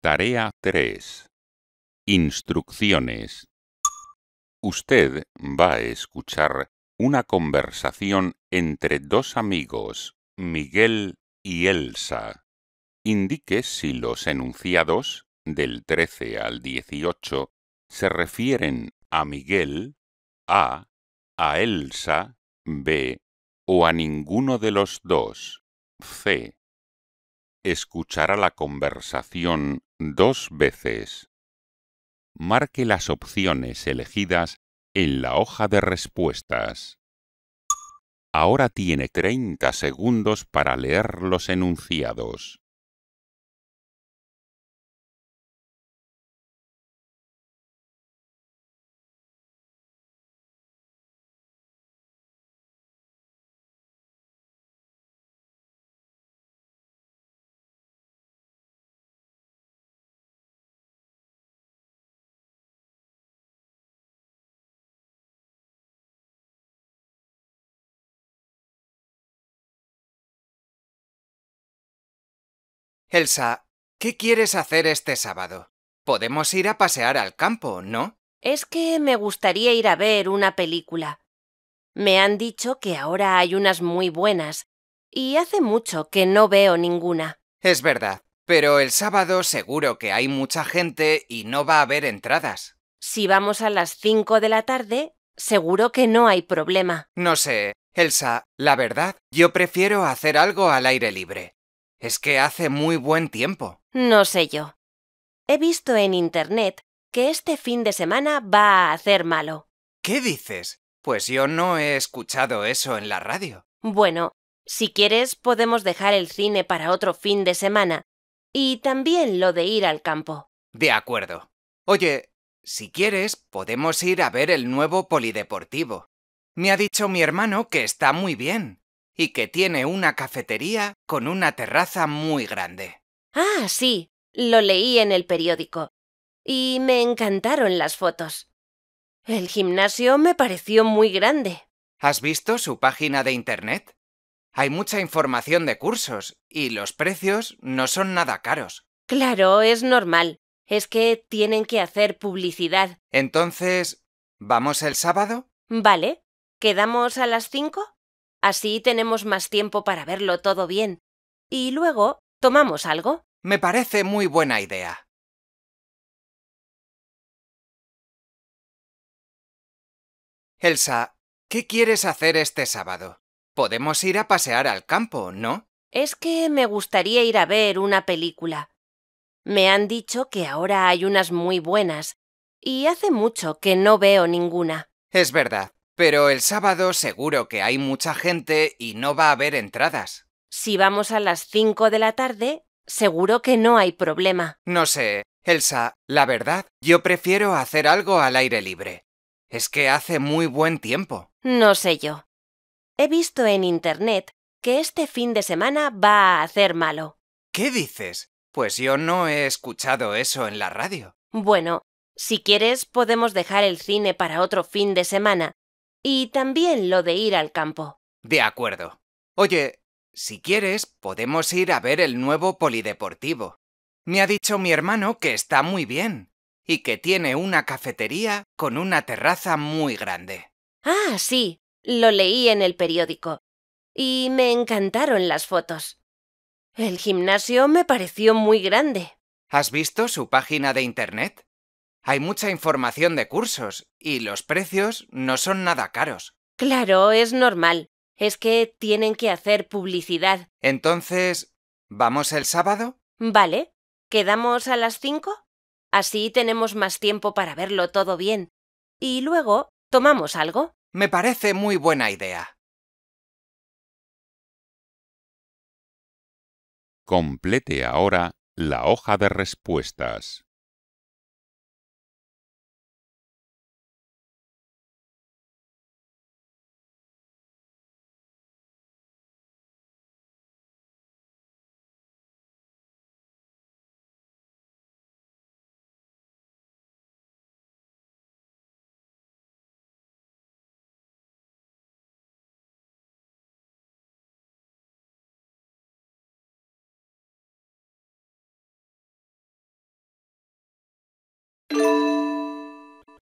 Tarea 3. Instrucciones. Usted va a escuchar una conversación entre dos amigos, Miguel y Elsa. Indique si los enunciados, del 13 al 18, se refieren a Miguel, A, a Elsa, B, o a ninguno de los dos, C. Escuchará la conversación dos veces. Marque las opciones elegidas en la hoja de respuestas. Ahora tiene 30 segundos para leer los enunciados. Elsa, ¿qué quieres hacer este sábado? Podemos ir a pasear al campo, ¿no? Es que me gustaría ir a ver una película. Me han dicho que ahora hay unas muy buenas, y hace mucho que no veo ninguna. Es verdad, pero el sábado seguro que hay mucha gente y no va a haber entradas. Si vamos a las cinco de la tarde, seguro que no hay problema. No sé, Elsa, la verdad, yo prefiero hacer algo al aire libre. Es que hace muy buen tiempo. No sé yo. He visto en Internet que este fin de semana va a hacer malo. ¿Qué dices? Pues yo no he escuchado eso en la radio. Bueno, si quieres podemos dejar el cine para otro fin de semana. Y también lo de ir al campo. De acuerdo. Oye, si quieres podemos ir a ver el nuevo polideportivo. Me ha dicho mi hermano que está muy bien y que tiene una cafetería con una terraza muy grande. Ah, sí, lo leí en el periódico. Y me encantaron las fotos. El gimnasio me pareció muy grande. ¿Has visto su página de Internet? Hay mucha información de cursos y los precios no son nada caros. Claro, es normal. Es que tienen que hacer publicidad. Entonces, ¿vamos el sábado? Vale. ¿Quedamos a las cinco? Así tenemos más tiempo para verlo todo bien. Y luego, ¿tomamos algo? Me parece muy buena idea. Elsa, ¿qué quieres hacer este sábado? Podemos ir a pasear al campo, ¿no? Es que me gustaría ir a ver una película. Me han dicho que ahora hay unas muy buenas, y hace mucho que no veo ninguna. Es verdad. Pero el sábado seguro que hay mucha gente y no va a haber entradas. Si vamos a las cinco de la tarde, seguro que no hay problema. No sé, Elsa, la verdad, yo prefiero hacer algo al aire libre. Es que hace muy buen tiempo. No sé yo. He visto en Internet que este fin de semana va a hacer malo. ¿Qué dices? Pues yo no he escuchado eso en la radio. Bueno, si quieres podemos dejar el cine para otro fin de semana y también lo de ir al campo. De acuerdo. Oye, si quieres, podemos ir a ver el nuevo polideportivo. Me ha dicho mi hermano que está muy bien y que tiene una cafetería con una terraza muy grande. Ah, sí, lo leí en el periódico. Y me encantaron las fotos. El gimnasio me pareció muy grande. ¿Has visto su página de internet? hay mucha información de cursos y los precios no son nada caros. Claro, es normal. Es que tienen que hacer publicidad. Entonces, ¿vamos el sábado? Vale. ¿Quedamos a las cinco? Así tenemos más tiempo para verlo todo bien. Y luego, ¿tomamos algo? Me parece muy buena idea. Complete ahora la hoja de respuestas.